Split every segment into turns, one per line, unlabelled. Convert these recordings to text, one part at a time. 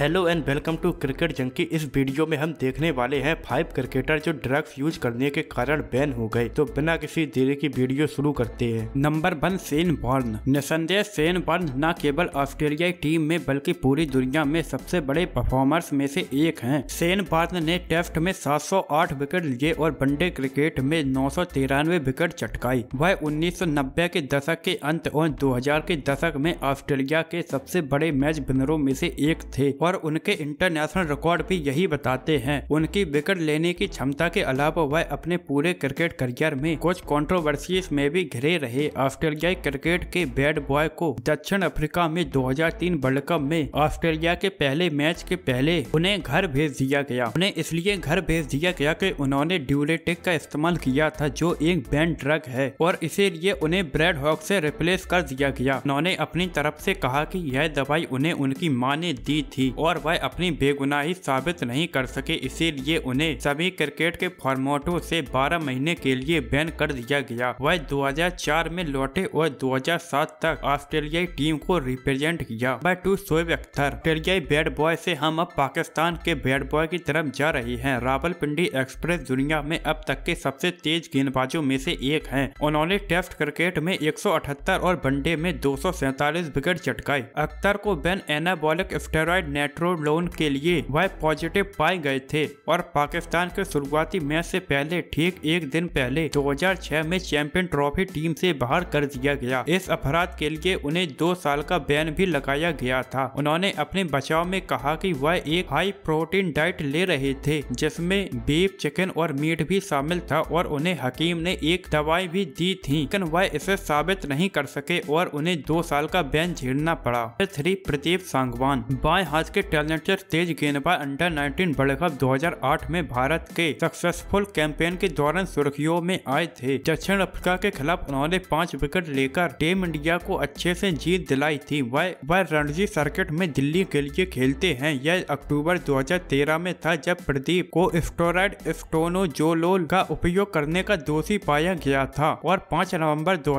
hello and welcome to cricket junkie इस video में हम देखने वाले हैं फाइव क्रिकेटर जो ड्रग्स यूज करने के कारण बैन हो गए तो बिना किसी देरी की वीडियो शुरू करते हैं नंबर वन सेन बॉर्न निसंदेह सेन बॉर्न न केवल ऑस्ट्रेलियाई टीम में बल्कि पूरी दुनिया में सबसे बड़े परफॉर्मर्स में से एक हैं सेन बॉर्न ने टेस्ट में सात विकेट लिए और वनडे क्रिकेट में नौ विकेट चटकाई वह उन्नीस के दशक के अंत और दो के दशक में ऑस्ट्रेलिया के सबसे बड़े मैच बिनरों में से एक थे और उनके इंटरनेशनल रिकॉर्ड भी यही बताते हैं उनकी विकेट लेने की क्षमता के अलावा वह अपने पूरे क्रिकेट करियर में कुछ कॉन्ट्रोवर्सी में भी घिरे रहे ऑस्ट्रेलियाई क्रिकेट के बैड बॉय को दक्षिण अफ्रीका में 2003 वर्ल्ड कप में ऑस्ट्रेलिया के पहले मैच के पहले उन्हें घर भेज दिया गया उन्हें इसलिए घर भेज दिया गया कि उन्होंने ड्यूरेटिक का इस्तेमाल किया था जो एक बैंड ड्रग है और इसीलिए उन्हें ब्रेड हॉक से रिप्लेस कर दिया गया उन्होंने अपनी तरफ से कहा कि यह दवाई उन्हें उनकी माँ ने दी थी और वह अपनी बेगुनाही साबित नहीं कर सके इसीलिए उन्हें सभी क्रिकेट के फॉर्मेटों से 12 महीने के लिए बैन कर दिया गया वह 2004 में लौटे और 2007 तक ऑस्ट्रेलियाई टीम को रिप्रेजेंट किया वह टू शोएब अख्तर ऑस्ट्रेलियाई बैड बॉय से हम अब पाकिस्तान के बैड बॉय की तरफ जा रहे हैं पिंडी एक्सप्रेस दुनिया में अब तक के सबसे तेज गेंदबाजों में से एक है उन्होंने टेस्ट क्रिकेट में 178 और वनडे में दो विकेट चटकाए अख्तर को बैन एनाबोलिक स्टेरॉइड मेट्रो लोन के लिए वह पॉजिटिव पाए गए थे और पाकिस्तान के शुरुआती मैच से पहले ठीक एक दिन पहले 2006 में चैंपियन ट्रॉफी टीम से बाहर कर दिया गया इस अपराध के लिए उन्हें दो साल का बैन भी लगाया गया था उन्होंने अपने बचाव में कहा की वह एक हाई प्रोटीन डाइट ले रहे थे जिसमे बीफ चिकन और मीट भी शामिल था और उन्हें हकीम ने एक दवाई भी दी थी लेकिन वह इसे साबित नहीं कर सके और उन्हें दो साल का बैन झेलना पड़ा थ्री प्रदीप सांगवान बाएं हाथ के टैलेंटेड तेज गेंदबाज अंडर 19 वर्ल्ड कप 2008 में भारत के सक्सेसफुल कैंपेन के दौरान सुर्खियों में आए थे दक्षिण अफ्रीका के खिलाफ उन्होंने पाँच विकेट लेकर टीम इंडिया को अच्छे से जीत दिलाई थी वह वह रणजी सर्किट में दिल्ली के लिए खेलते हैं यह अक्टूबर 2013 में था जब प्रदीप को स्टोराइड स्टोनोजोलोल का उपयोग करने का दोषी पाया गया था और पाँच नवम्बर दो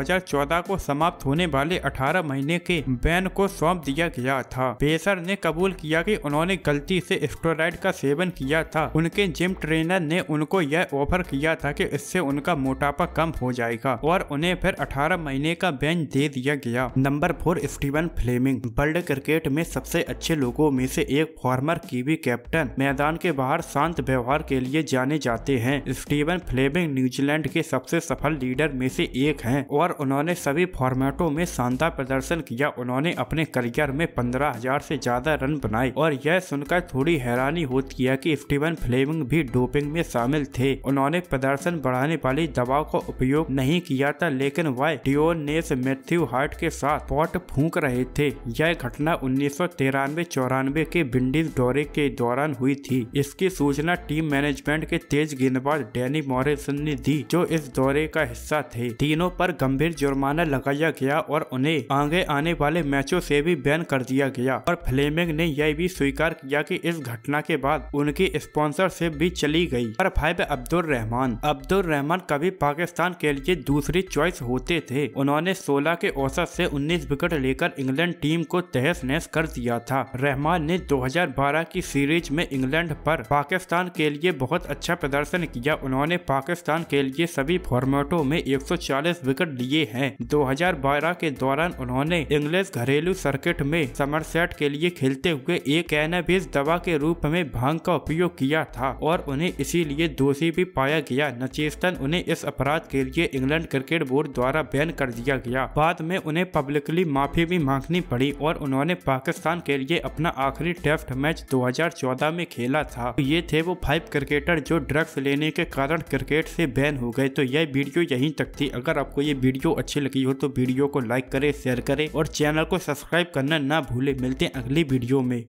को समाप्त होने वाले अठारह महीने के बैन को सौंप दिया गया था बेसर ने कबूल किया किया कि उन्होंने गलती से स्टोराइड का सेवन किया था उनके जिम ट्रेनर ने उनको यह ऑफर किया था कि इससे उनका मोटापा कम हो जाएगा और उन्हें फिर 18 महीने का बैन दे दिया गया number four Stephen Fleming world cricket में सबसे अच्छे लोगों में से एक फॉर्मर कीवी कैप्टन मैदान के बाहर शांत व्यवहार के लिए जाने जाते हैं स्टीवन फ्लेमिंग न्यूजीलैंड के सबसे सफल लीडर में से एक है और उन्होंने सभी फॉर्मेटों में शानदार प्रदर्शन किया उन्होंने अपने करियर में पंद्रह हजार ऐसी ज्यादा रन बना अपनाई और यह सुनकर थोड़ी हैरानी होती है कि स्टीवन फ्लेमिंग भी डोपिंग में शामिल थे उन्होंने प्रदर्शन बढ़ाने वाली दवा का उपयोग नहीं किया था लेकिन वह डिओनेस मैथ्यू हार्ट के साथ पॉट फूक रहे थे यह घटना उन्नीस सौ तिरानवे चौरानवे के विंडीज दौरे के दौरान हुई थी इसकी सूचना टीम मैनेजमेंट के तेज गेंदबाज डेनी मॉरिसन ने दी जो इस दौरे का हिस्सा थे तीनों पर गंभीर जुर्माना लगाया गया और उन्हें आगे आने वाले मैचों से भी बैन कर दिया गया और फ्लेमिंग ने यह सीबीआई भी स्वीकार किया कि इस घटना के बाद उनकी स्पॉन्सरशिप भी चली गई पर फाइव अब्दुल रहमान अब्दुल रहमान कभी पाकिस्तान के लिए दूसरी चॉइस होते थे उन्होंने 16 के औसत से 19 विकेट लेकर इंग्लैंड टीम को तहस नहस कर दिया था रहमान ने 2012 की सीरीज में इंग्लैंड पर पाकिस्तान के लिए बहुत अच्छा प्रदर्शन किया उन्होंने पाकिस्तान के लिए सभी फॉर्मेटों में एक विकेट लिए हैं दो के दौरान उन्होंने इंग्लैंड घरेलू सर्किट में समरसेट के लिए खेलते हुए में एक कैनाबीज दवा के रूप में भांग का उपयोग किया था और उन्हें इसीलिए दोषी भी पाया गया नचेस्टन उन्हें इस अपराध के लिए इंग्लैंड क्रिकेट बोर्ड द्वारा बैन कर दिया गया बाद में उन्हें पब्लिकली माफी भी मांगनी पड़ी और उन्होंने पाकिस्तान के लिए अपना आखिरी टेस्ट मैच चौदह में खेला था तो ये थे वो फाइव क्रिकेटर जो ड्रग्स लेने के कारण क्रिकेट से बैन हो गए तो यह वीडियो यहीं तक थी अगर आपको ये वीडियो अच्छी लगी हो तो वीडियो को लाइक करे शेयर करे और चैनल को सब्सक्राइब करना ना भूले मिलते हैं अगली वीडियो में